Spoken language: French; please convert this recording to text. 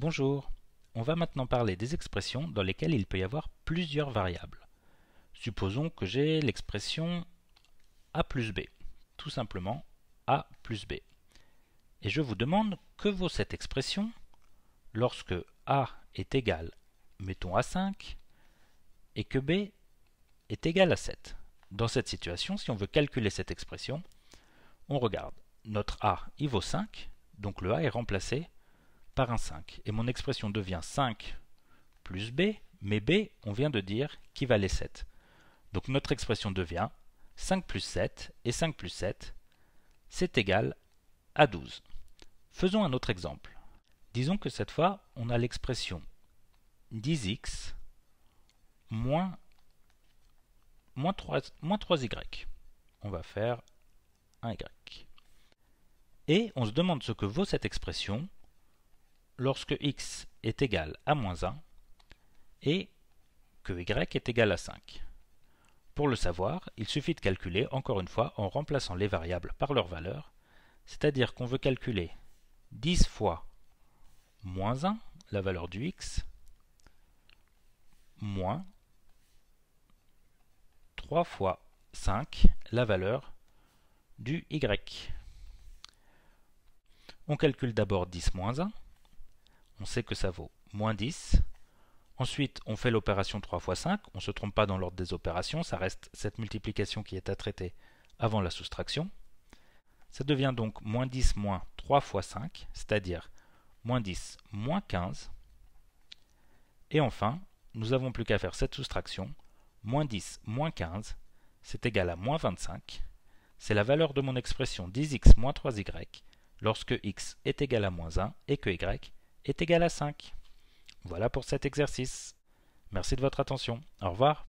Bonjour, on va maintenant parler des expressions dans lesquelles il peut y avoir plusieurs variables. Supposons que j'ai l'expression a plus b, tout simplement a plus b. Et je vous demande que vaut cette expression lorsque a est égal, mettons à 5, et que b est égal à 7. Dans cette situation, si on veut calculer cette expression, on regarde, notre a il vaut 5, donc le a est remplacé par un 5. Et mon expression devient 5 plus b, mais b, on vient de dire qui valait 7. Donc notre expression devient 5 plus 7, et 5 plus 7, c'est égal à 12. Faisons un autre exemple. Disons que cette fois, on a l'expression 10x moins, 3, 3y. On va faire un y. Et on se demande ce que vaut cette expression lorsque x est égal à moins 1 et que y est égal à 5. Pour le savoir, il suffit de calculer, encore une fois, en remplaçant les variables par leur valeur, c'est-à-dire qu'on veut calculer 10 fois moins 1, la valeur du x, moins 3 fois 5, la valeur du y. On calcule d'abord 10 moins 1, on sait que ça vaut moins 10. Ensuite, on fait l'opération 3 fois 5, on ne se trompe pas dans l'ordre des opérations, ça reste cette multiplication qui est à traiter avant la soustraction. Ça devient donc moins 10 moins 3 fois 5, c'est-à-dire moins 10 moins 15. Et enfin, nous n'avons plus qu'à faire cette soustraction. Moins 10 moins 15, c'est égal à moins 25. C'est la valeur de mon expression 10x moins 3y lorsque x est égal à moins 1 et que y est égal à 5. Voilà pour cet exercice. Merci de votre attention. Au revoir.